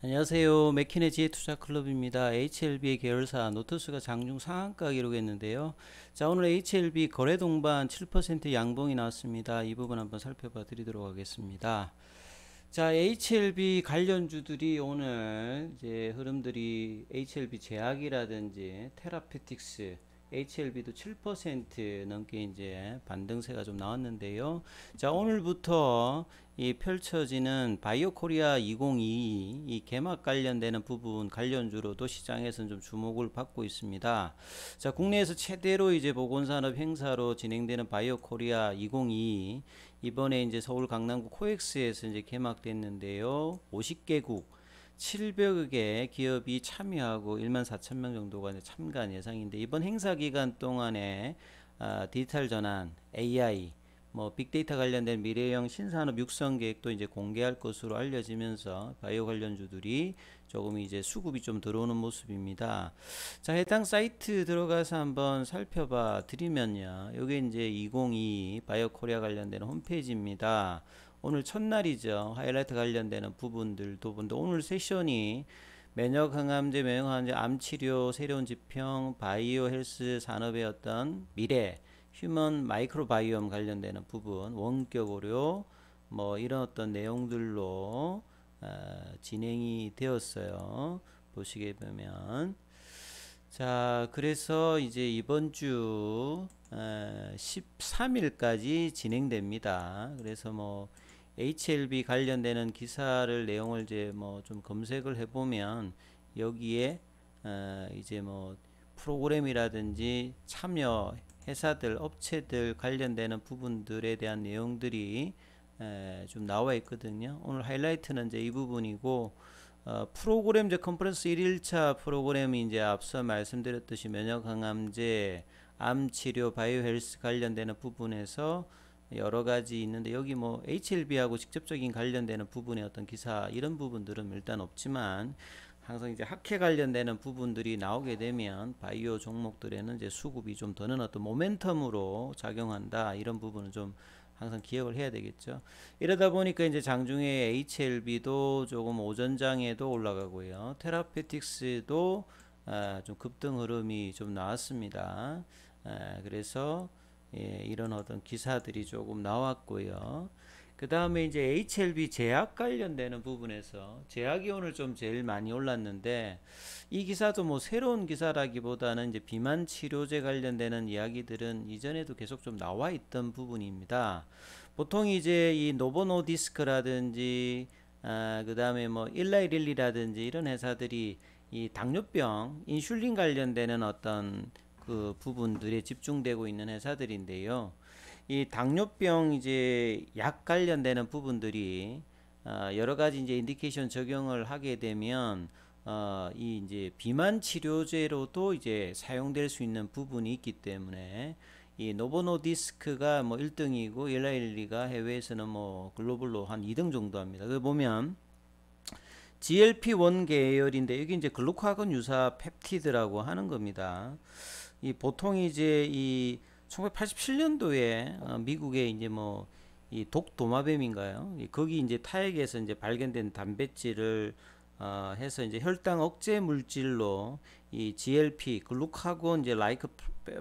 안녕하세요. 맥키네지의 투자 클럽입니다. h l b 계열사 노트스가 장중 상한가 기록했는데요. 자, 오늘 HLB 거래 동반 7% 양봉이 나왔습니다. 이 부분 한번 살펴봐 드리도록 하겠습니다. 자, HLB 관련주들이 오늘 이제 흐름들이 HLB 제약이라든지 테라피틱스 HLB도 7% 넘게 이제 반등세가 좀 나왔는데요. 자, 오늘부터 이 펼쳐지는 바이오 코리아 2022 이 개막 관련되는 부분 관련주로도 시장에서는 좀 주목을 받고 있습니다. 자, 국내에서 최대로 이제 보건산업 행사로 진행되는 바이오 코리아 2022 이번에 이제 서울 강남구 코엑스에서 이제 개막됐는데요. 50개국 7 0 0개 기업이 참여하고 1만 4천 명 정도가 참가한 예상인데 이번 행사 기간 동안에 아, 디지털 전환, AI, 뭐 빅데이터 관련된 미래형 신산업 육성 계획도 이제 공개할 것으로 알려지면서 바이오 관련주들이 조금 이제 수급이 좀 들어오는 모습입니다. 자, 해당 사이트 들어가서 한번 살펴봐 드리면요. 이게 이제 2022 바이오 코리아 관련된 홈페이지입니다. 오늘 첫날이죠. 하이라이트 관련되는 부분들 도분도 오늘 세션이 면역 항암제, 면역 항암제, 암 치료, 새로운 지평, 바이오 헬스 산업의 어떤 미래, 휴먼 마이크로바이옴 관련되는 부분, 원격 오류 뭐 이런 어떤 내용들로 어, 진행이 되었어요. 보시게 보면 자 그래서 이제 이번 주 어, 13일까지 진행됩니다. 그래서 뭐 HLB 관련되는 기사를 내용을 이제 뭐 좀 검색을 해보면 여기에 어 이제 뭐 프로그램이라든지 참여 회사들 업체들 관련되는 부분들에 대한 내용들이 좀 나와 있거든요 오늘 하이라이트는 이제 이 부분이고 어, 프로그램제 컨퍼런스 1일차 프로그램이 이제 앞서 말씀드렸듯이 면역 항암제 암 치료 바이오 헬스 관련되는 부분에서 여러 가지 있는데 여기 뭐 HLB하고 직접적인 관련되는 부분의 어떤 기사 이런 부분들은 일단 없지만 항상 이제 학회 관련되는 부분들이 나오게 되면 바이오 종목들에는 이제 수급이 좀 더는 어떤 모멘텀으로 작용한다 이런 부분은 좀 항상 기억을 해야 되겠죠. 이러다 보니까 이제 장중에 HLB도 조금 오전장에도 올라가고요. 테라페틱스도 아, 좀 급등 흐름이 좀 나왔습니다. 아, 그래서 예, 이런 어떤 기사들이 조금 나왔고요. 그 다음에 이제 HLB 제약 관련되는 부분에서 제약이 오늘 좀 제일 많이 올랐는데 이 기사도 뭐 새로운 기사라기보다는 이제 비만 치료제 관련되는 이야기들은 이전에도 계속 좀 나와 있던 부분입니다. 보통 이제 이 노보노디스크라든지 아, 그 다음에 뭐 일라이릴리라든지 이런 회사들이 이 당뇨병, 인슐린 관련되는 어떤 그부분들에 집중되고 있는 회사들인데요. 이 당뇨병 이제 약 관련되는 부분들이 어, 여러 가지 이제 인디케이션 적용을 하게 되면 어, 이 이제 비만 치료제로도 이제 사용될 수 있는 부분이 있기 때문에 이 노보노디스크가 뭐 1등이고 엘라일리가 해외에서는 뭐 글로벌로 한 2등 정도 합니다. 그 보면 GLP-1 계열인데 이게 이제 글루카곤 유사 펩티드라고 하는 겁니다. 이 보통 이제 이 1987년도에 어 미국의 이제 뭐 이 독도마뱀인가요? 거기 이제 타액에서 이제 발견된 단백질을 어 해서 이제 혈당 억제 물질로 이 GLP 글루카곤 이제 라이크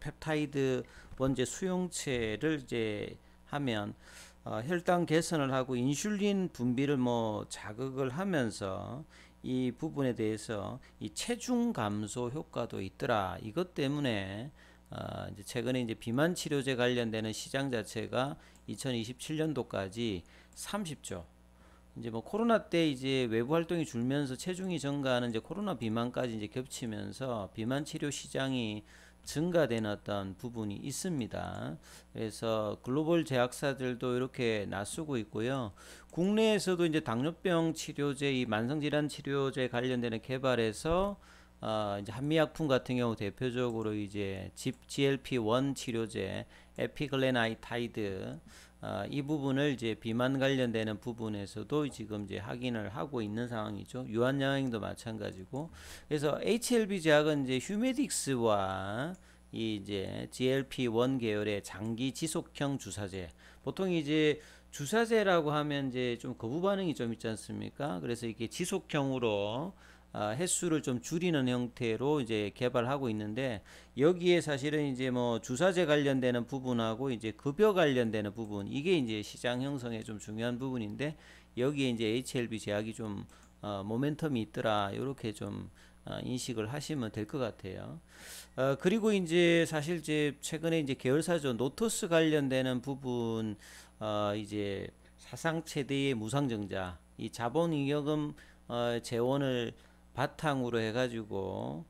펩타이드 원제 수용체를 이제 하면 어 혈당 개선을 하고 인슐린 분비를 뭐 자극을 하면서 이 부분에 대해서 이 체중 감소 효과도 있더라. 이것 때문에 어, 이제 최근에 이제 비만 치료제 관련되는 시장 자체가 2027년도까지 30조. 이제 뭐 코로나 때 이제 외부 활동이 줄면서 체중이 증가하는 이제 코로나 비만까지 이제 겹치면서 비만 치료 시장이 증가된 어떤 부분이 있습니다. 그래서 글로벌 제약사들도 이렇게 나서고 있고요. 국내에서도 이제 당뇨병 치료제, 이 만성질환 치료제 관련되는 개발에서 어, 이제 한미약품 같은 경우 대표적으로 이제 GLP-1 치료제 에피글레나이타이드 어, 이 부분을 이제 비만 관련되는 부분에서도 지금 이제 확인을 하고 있는 상황이죠. 유한양행도 마찬가지고. 그래서 HLB 제약은 이제 휴메딕스와 이제 GLP-1 계열의 장기 지속형 주사제. 보통 이제 주사제라고 하면 이제 좀 거부 반응이 좀 있지 않습니까? 그래서 이게 지속형으로 아, 횟수를 좀 줄이는 형태로 이제 개발하고 있는데 여기에 사실은 이제 뭐 주사제 관련되는 부분하고 이제 급여 관련되는 부분 이게 이제 시장 형성에 좀 중요한 부분인데 여기에 이제 HLB 제약이 좀 어, 모멘텀이 있더라 이렇게 좀 어, 인식을 하시면 될 것 같아요. 어, 그리고 이제 사실 이제 최근에 이제 계열사죠 노토스 관련되는 부분 어, 이제 사상 최대의 무상증자 이자본이여금 어, 재원을 바탕으로 해가지고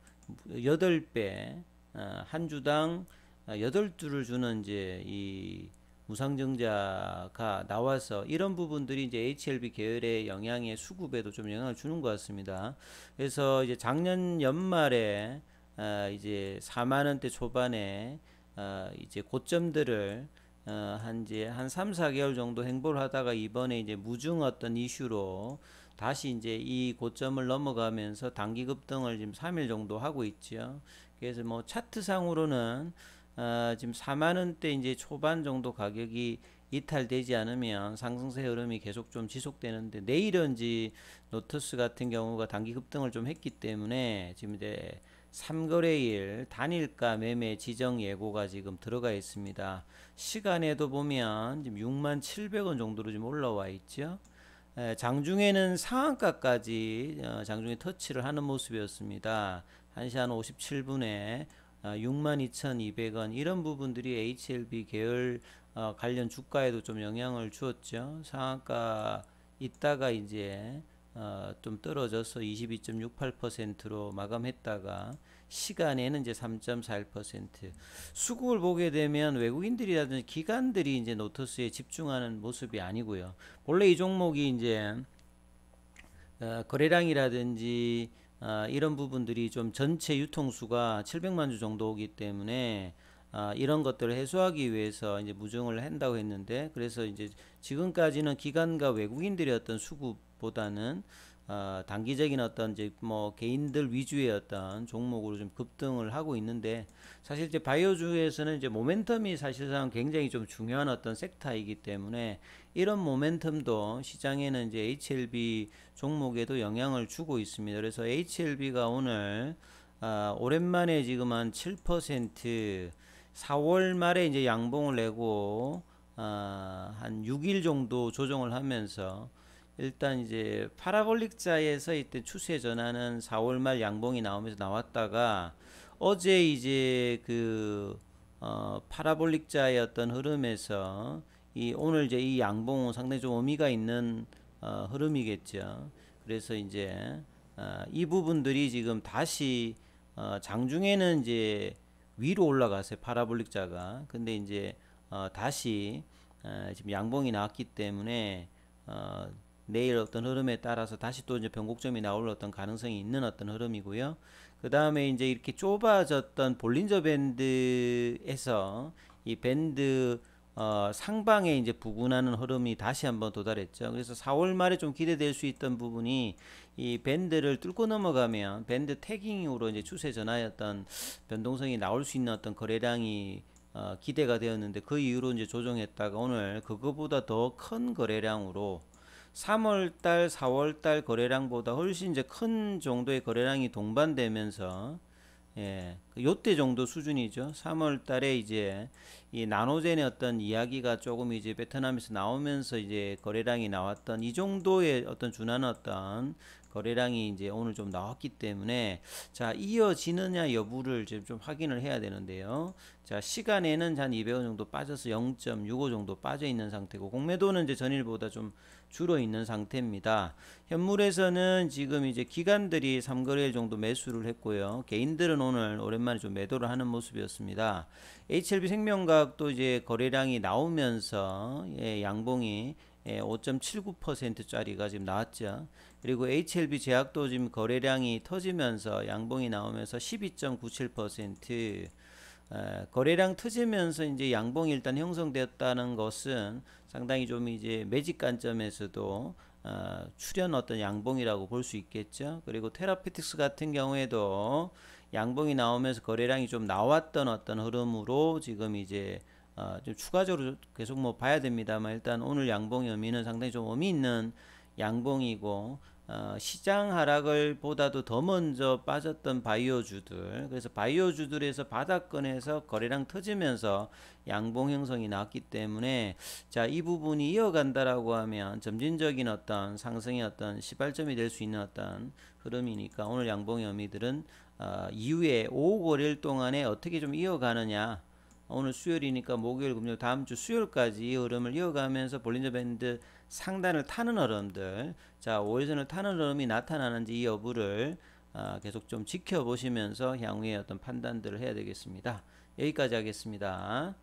8배 어, 한 주당 8주를 주는 이제 이 무상증자가 나와서 이런 부분들이 이제 HLB 계열의 영향의 수급에도 좀 영향을 주는 것 같습니다. 그래서 이제 작년 연말에 어, 이제 4만 원대 초반에 어, 이제 고점들을 어, 한 이제 한 3, 4개월 정도 행보를 하다가 이번에 이제 무증 어떤 이슈로 다시 이제 이 고점을 넘어가면서 단기 급등을 지금 3일 정도 하고 있죠. 그래서 뭐 차트상으로는 어, 지금 4만 원대 이제 초반 정도 가격이 이탈되지 않으면 상승세 흐름이 계속 좀 지속되는데 내일은 지 노트스 같은 경우가 단기 급등을 좀 했기 때문에 지금 이제 3거래일 단일가 매매 지정 예고가 지금 들어가 있습니다. 시간에도 보면 지금 6만 700원 정도로 지금 올라와 있죠. 장중에는 상한가까지 어, 장중에 터치를 하는 모습이었습니다. 1시 한 57분에 62,200원 이런 부분들이 HLB 계열 어, 관련 주가에도 좀 영향을 주었죠. 상한가 있다가 이제 어, 좀 떨어져서 22.68%로 마감했다가 시간에는 이제 3.41%. 수급을 보게 되면 외국인들이라든지 기관들이 이제 노터스에 집중하는 모습이 아니고요. 원래 이 종목이 이제 어, 거래량이라든지 어, 이런 부분들이 좀 전체 유통수가 700만 주 정도이기 때문에 아, 이런 것들을 해소하기 위해서 이제 무증을 한다고 했는데 그래서 이제 지금까지는 기관과 외국인들의 어떤 수급보다는 어, 단기적인 어떤 이제 뭐 개인들 위주의 어떤 종목으로 좀 급등을 하고 있는데 사실 이제 바이오주에서는 이제 모멘텀이 사실상 굉장히 좀 중요한 어떤 섹터이기 때문에 이런 모멘텀도 시장에는 이제 HLB 종목에도 영향을 주고 있습니다. 그래서 HLB가 오늘 어, 오랜만에 지금 한 7% 4월 말에 이제 양봉을 내고 어, 한 6일 정도 조정을 하면서 일단 이제 파라볼릭자에서 이때 추세 전환은 4월 말 양봉이 나오면서 나왔다가 어제 이제 그 어, 파라볼릭자의 어떤 흐름에서 이 오늘 이제 이 양봉은 상당히 좀 의미가 있는 어, 흐름이겠죠. 그래서 이제 어, 이 부분들이 지금 다시 어, 장중에는 이제 위로 올라갔어요. 파라볼릭자가. 근데 이제 어, 다시 어, 지금 양봉이 나왔기 때문에 어, 내일 어떤 흐름에 따라서 다시 또 이제 변곡점이 나올 어떤 가능성이 있는 어떤 흐름이고요. 그 다음에 이제 이렇게 좁아졌던 볼린저 밴드에서 이 밴드 어, 상방에 이제 부근하는 흐름이 다시 한번 도달했죠. 그래서 4월 말에 좀 기대될 수 있던 부분이 이 밴드를 뚫고 넘어가면 밴드 태깅으로 이제 추세 전하였던 변동성이 나올 수 있는 어떤 거래량이 어, 기대가 되었는데 그 이후로 이제 조정했다가 오늘 그거보다 더 큰 거래량으로 3월달, 4월달 거래량보다 훨씬 이제 큰 정도의 거래량이 동반되면서 예, 그 요때 정도 수준이죠. 3월달에 이제 이 나노젠의 어떤 이야기가 조금 이제 베트남에서 나오면서 이제 거래량이 나왔던 이 정도의 어떤 준한 어떤 거래량이 이제 오늘 좀 나왔기 때문에 자 이어지느냐 여부를 지금 좀 확인을 해야 되는데요. 자 시간에는 한 200원 정도 빠져서 0.65 정도 빠져 있는 상태고 공매도는 이제 전일보다 좀 줄어 있는 상태입니다. 현물에서는 지금 이제 기관들이 3거래일 정도 매수를 했고요. 개인들은 오늘 오랜만에 좀 매도를 하는 모습이었습니다. HLB 생명과학도 이제 거래량이 나오면서 예, 양봉이 5.79%짜리가 예, 지금 나왔죠. 그리고 HLB 제약도 지금 거래량이 터지면서 양봉이 나오면서 12.97% 거래량 터지면서 이제 양봉이 일단 형성되었다는 것은 상당히 좀 이제 매직 관점에서도 어, 출현 어떤 양봉이라고 볼 수 있겠죠. 그리고 테라피틱스 같은 경우에도 양봉이 나오면서 거래량이 좀 나왔던 어떤 흐름으로 지금 이제 어, 좀 추가적으로 계속 뭐 봐야 됩니다만 일단 오늘 양봉의 의미는 상당히 좀 의미 있는 양봉이고 어, 시장 하락을 보다도 더 먼저 빠졌던 바이오주들 그래서 바이오주들에서 바닥권에서 거래량 터지면서 양봉 형성이 나왔기 때문에 자이 부분이 이어간다라고 하면 점진적인 어떤 상승의 어떤 시발점이 될 수 있는 어떤 흐름이니까 오늘 양봉 의의미들은 어, 이후에 5, 5일 동안에 어떻게 좀 이어가느냐 오늘 수요일이니까 목요일, 금요일, 다음 주 수요일까지 이 흐름을 이어가면서 볼린저 밴드 상단을 타는 흐름들, 자, 오일선을 타는 흐름이 나타나는지 이 여부를 아, 계속 좀 지켜보시면서 향후에 어떤 판단들을 해야 되겠습니다. 여기까지 하겠습니다.